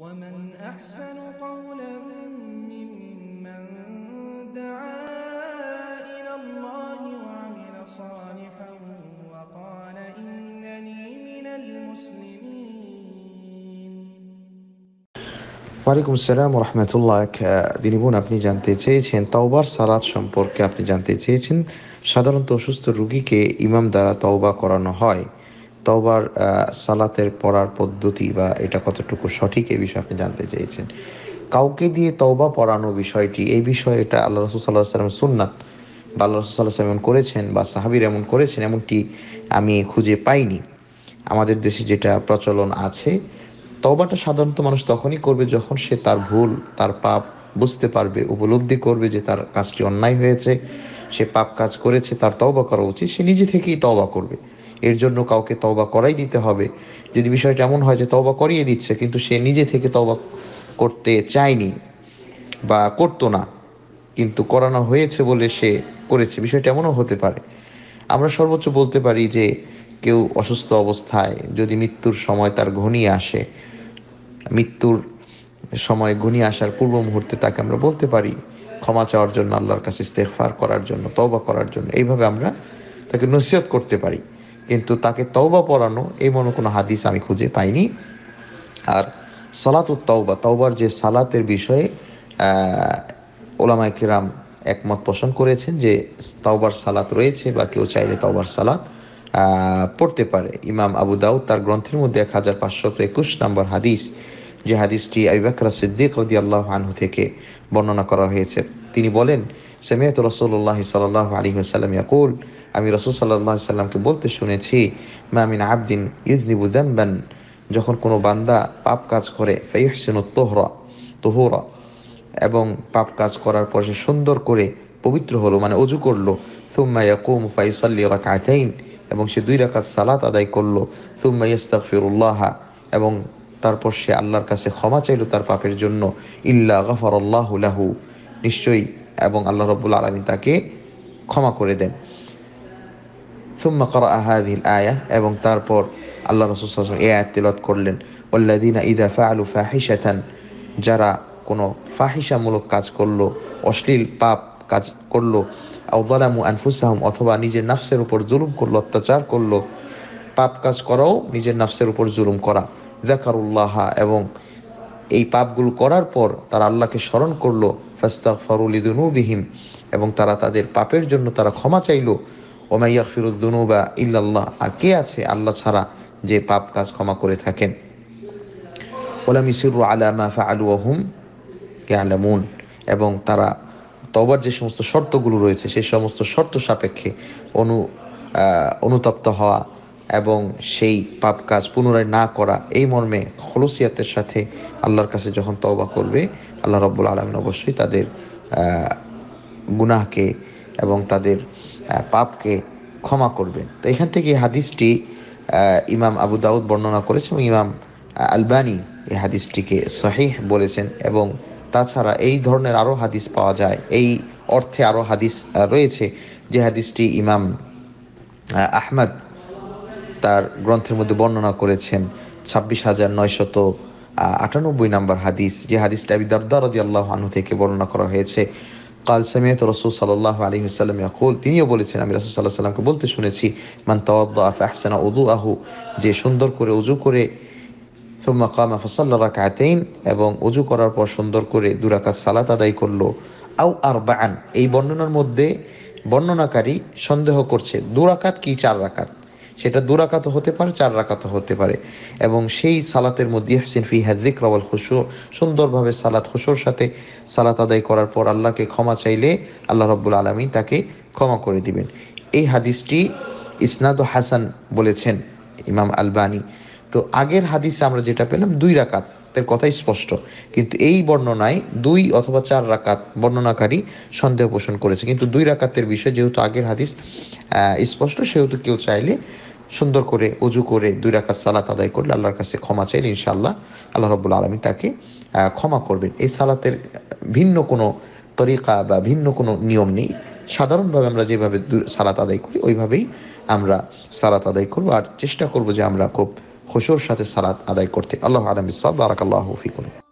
ومن أحسن قولا ممن دعا إلى ওয়ালাইকুম আসসালাম রহমতুল্লাহ দিনী বোন আপনি জানতে চেয়েছেন তাওবার সালাত সম্পর্কে আপনি জানতে চেয়েছেন সাধারণত অসুস্থ রুগীকে ইমাম দ্বারা তাওবা করানো হয় তবার সালাতের পড়ার পদ্ধতি বা এটা কতটুকু সঠিক এ বিষয়ে আপনি জানতে চেয়েছেন কাউকে দিয়ে তওবা পড়ানো বিষয়টি এই বিষয়ে এটা আল্লাহ রসুল সাল্লাহ সুন্নাত বা আল্লাহ রসুল সাল্লাহ এমন করেছেন বা সাহাবির এমন করেছেন এমনটি আমি খুঁজে পাইনি আমাদের দেশে যেটা প্রচলন আছে তওবাটা সাধারণত মানুষ তখনই করবে যখন সে তার ভুল তার পাপ বুঝতে পারবে উপলব্ধি করবে যে তার কাজটি অন্যায় হয়েছে সে পাপ কাজ করেছে তার তওবা করা উচিত সে নিজে থেকেই তওবা করবে এর জন্য কাউকে তওবা করাই দিতে হবে যদি বিষয়টা এমন হয় যে তওবা করিয়ে দিচ্ছে কিন্তু সে নিজে থেকে তওবা করতে চায়নি বা করতো না কিন্তু করানো হয়েছে বলে সে করেছে বিষয়টা এমনও হতে পারে আমরা সর্বোচ্চ বলতে পারি যে কেউ অসুস্থ অবস্থায় যদি মৃত্যুর সময় তার ঘনিয়ে আসে মৃত্যুর সময় ঘনিয়ে আসার পূর্ব মুহূর্তে তাকে আমরা বলতে পারি ক্ষমা চাওয়ার জন্য আল্লাহর কাছে ইস্তেফার করার জন্য তওবা করার জন্য এইভাবে আমরা তাকে নসিহত করতে পারি কিন্তু তাকে তওবা পড়ানো এমন কোনো হাদিস আমি খুঁজে পাইনি আর সালাত তওবা তওবার যে সালাতের বিষয়ে ওলামা কিরাম একমত পোষণ করেছেন যে তাওবার সালাত রয়েছে বা কেউ চাইলে তওবার সালাত পড়তে পারে ইমাম আবু দাউদ তার গ্রন্থের মধ্যে এক হাজার পাঁচশত একুশ নম্বর হাদিস যে হাদিসটি আইবাকরা সিদ্দিক রদি আল্লাহ আনহু থেকে বর্ণনা করা হয়েছে তিনি বলেন সেমেয়ত রসুল্লাহ সাল আলী সাল্লাম ইয়াকুল আমি রসুল সাল্লাহ সাল্লামকে বলতে শুনেছি মামিন আবদিন ইউদ্দিবুদ্দাম্বান যখন কোনো বান্দা পাপ কাজ করে ফাইহসেন তোহরা তোহরা এবং পাপ কাজ করার পর সে সুন্দর করে পবিত্র হলো মানে অজু করলো সুম্মা ইয়াকুম ফাইসাল্লি রাকাতাইন এবং সে দুই রাকাত সালাত আদায় করলো সুম্মা ইস্তাগফিরুল্লাহ এবং তারপর সে আল্লাহর কাছে ক্ষমা চাইল তার পাপের জন্য ইল্লা গফর আল্লাহুলাহু নিশ্চয়ই এবং আল্লাহ রব্বুল আলমী তাকে ক্ষমা করে দেন সুম্মা করা আহাদিল আয়া এবং তারপর আল্লাহ রসুল এ আয়াত করলেন ওল্লাদিনা ইদা ফাআলু ফাহিসান যারা কোনো ফাহিসামূলক কাজ করলো অশ্লীল পাপ কাজ করলো আউদালামু আনফুসাহম অথবা নিজের নাফসের উপর জুলুম করলো অত্যাচার করলো পাপ কাজ করাও নিজের নাফসের উপর জুলুম করা জাকারুল্লাহা এবং এই পাপগুলো করার পর তারা আল্লাহকে স্মরণ করলো ফাস্তাক ফরুলিদুনু বিহিম এবং তারা তাদের পাপের জন্য তারা ক্ষমা চাইল ওমাইয়া ফিরুদ্দুনু বা ইল্লাল্লাহ আর কে আছে আল্লাহ ছাড়া যে পাপ কাজ ক্ষমা করে থাকেন ওলাম ইসুর আলামা ফা আলু আহম আলামুন এবং তারা তবার যে সমস্ত শর্তগুলো রয়েছে সেই সমস্ত শর্ত সাপেক্ষে অনু অনুতপ্ত হওয়া এবং সেই পাপ কাজ পুনরায় না করা এই মর্মে খলসিয়াতের সাথে আল্লাহর কাছে যখন তওবা করবে আল্লাহ রব্বুল আলমিন অবশ্যই তাদের গুনাহকে এবং তাদের পাপকে ক্ষমা করবেন তো এখান থেকে হাদিসটি ইমাম আবু দাউদ বর্ণনা করেছে এবং ইমাম আলবানি এই হাদিসটিকে সাহেহ বলেছেন এবং তাছাড়া এই ধরনের আরও হাদিস পাওয়া যায় এই অর্থে আরও হাদিস রয়েছে যে হাদিসটি ইমাম আহমদ তার গ্রন্থের মধ্যে বর্ণনা করেছেন ছাব্বিশ হাজার নয়শত আটানব্বই নম্বর হাদিস যে হাদিসটা আবি দরদার রদি আল্লাহ আনু থেকে বর্ণনা করা হয়েছে কাল সামিয়ত রসুল সাল্লাহ আলী হুসালাম ইয়াকুল তিনিও বলেছেন আমি রসুল সাল্লাহ সাল্লামকে বলতে শুনেছি মান তওয়াদ্দা আহসানা উদু আহু যে সুন্দর করে উজু করে সুম্মা কামা ফসাল্লা রাকাতেইন এবং উজু করার পর সুন্দর করে দুরাকাত সালাত আদায় করলো আউ আর বান এই বর্ণনার মধ্যে বর্ণনাকারী সন্দেহ করছে দুরাকাত কি চার রাকাত সেটা রাখাত হতে পারে চার রাখাত হতে পারে এবং সেই সালাতের মধ্যে হাসিন ফি হাজিক রওয়াল খুশু সুন্দরভাবে সালাত খুশুর সাথে সালাত আদায় করার পর আল্লাহকে ক্ষমা চাইলে আল্লাহ রব্বুল আলমী তাকে ক্ষমা করে দিবেন এই হাদিসটি ইসনাদ হাসান বলেছেন ইমাম আলবানি তো আগের হাদিসে আমরা যেটা পেলাম দুই রাকাত রাকাতের কথাই স্পষ্ট কিন্তু এই বর্ণনায় দুই অথবা চার রাকাত বর্ণনাকারী সন্দেহ পোষণ করেছে কিন্তু দুই রাকাতের বিষয় যেহেতু আগের হাদিস স্পষ্ট সেহেতু কেউ চাইলে সুন্দর করে উজু করে দুই রাখা সালাত আদায় করলে আল্লাহর কাছে ক্ষমা চাইলে ইনশাআল্লাহ আল্লাহ রব্বুল আলমী তাকে ক্ষমা করবেন এই সালাতের ভিন্ন কোনো তরিকা বা ভিন্ন কোনো নিয়ম নেই সাধারণভাবে আমরা যেভাবে সালাত আদায় করি ওইভাবেই আমরা সালাত আদায় করবো আর চেষ্টা করব যে আমরা খুব খুশোর সাথে সালাত আদায় করতে আল্লাহ আলমী ইসাল বারাকাল্লাহ ফিকুন